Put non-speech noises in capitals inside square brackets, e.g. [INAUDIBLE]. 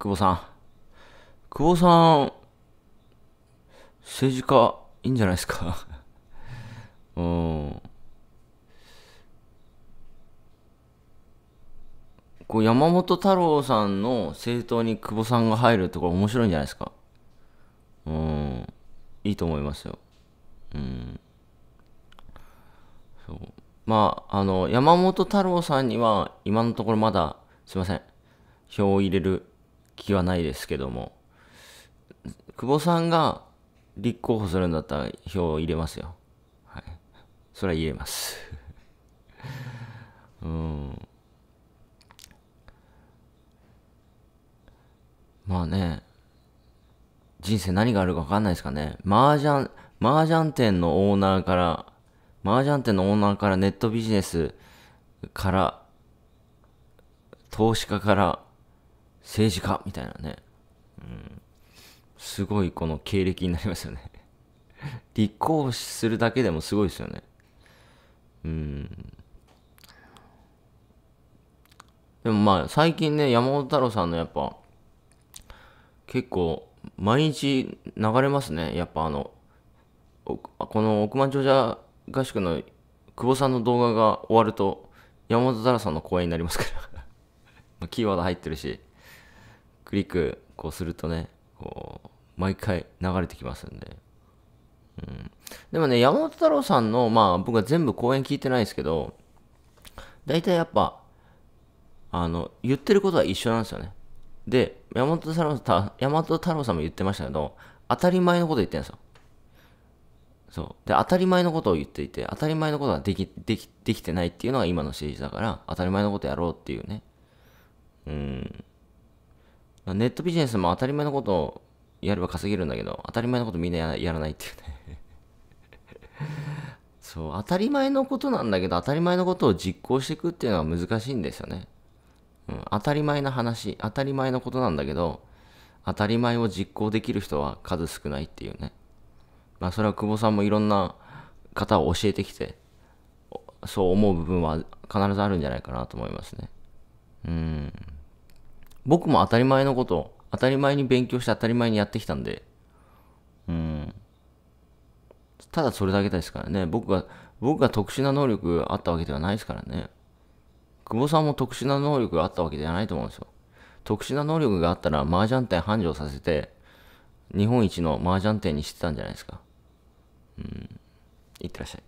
久保さん。久保さん、政治家、いいんじゃないですか [LAUGHS] うん。こう山本太郎さんの政党に久保さんが入るところ面白いんじゃないですかうん。いいと思いますよ。うん。そう。まあ、あの、山本太郎さんには今のところまだ、すいません。票を入れる気はないですけども、久保さんが立候補するんだったら票を入れますよ。はい。それは入れます。[LAUGHS] うん。まあね、人生何があるか分かんないですかね。麻雀、麻雀店のオーナーから、麻雀店のオーナーからネットビジネスから、投資家から、政治家みたいなね、うん、すごいこの経歴になりますよね [LAUGHS] 立候補するだけでもすごいですよねうんでもまあ最近ね山本太郎さんのやっぱ結構毎日流れますねやっぱあのこの億万長者合宿の久保さんの動画が終わると山本太郎さんの公演になりますから [LAUGHS] キーワード入ってるしクリックこうするとね、こう、毎回流れてきますんで。うん。でもね、山本太郎さんの、まあ僕は全部講演聞いてないですけど、大体やっぱ、あの、言ってることは一緒なんですよね。で、山本太郎さん、山本太郎さんも言ってましたけど、当たり前のこと言ってるんですよ。そう。で、当たり前のことを言っていて、当たり前のことができ、でき、できてないっていうのが今の政治だから、当たり前のことやろうっていうね。ネットビジネスも当たり前のことをやれば稼げるんだけど、当たり前のことみんなやらないっていうね [LAUGHS] そう、当たり前のことなんだけど、当たり前のことを実行していくっていうのは難しいんですよね。うん、当たり前の話、当たり前のことなんだけど、当たり前を実行できる人は数少ないっていうね。まあそれは久保さんもいろんな方を教えてきて、そう思う部分は必ずあるんじゃないかなと思いますね。うん。僕も当たり前のこと、当たり前に勉強して当たり前にやってきたんで、うん。ただそれだけですからね。僕が、僕が特殊な能力あったわけではないですからね。久保さんも特殊な能力があったわけではないと思うんですよ。特殊な能力があったら、麻雀店繁盛させて、日本一の麻雀店にしてたんじゃないですか。うん。いってらっしゃい。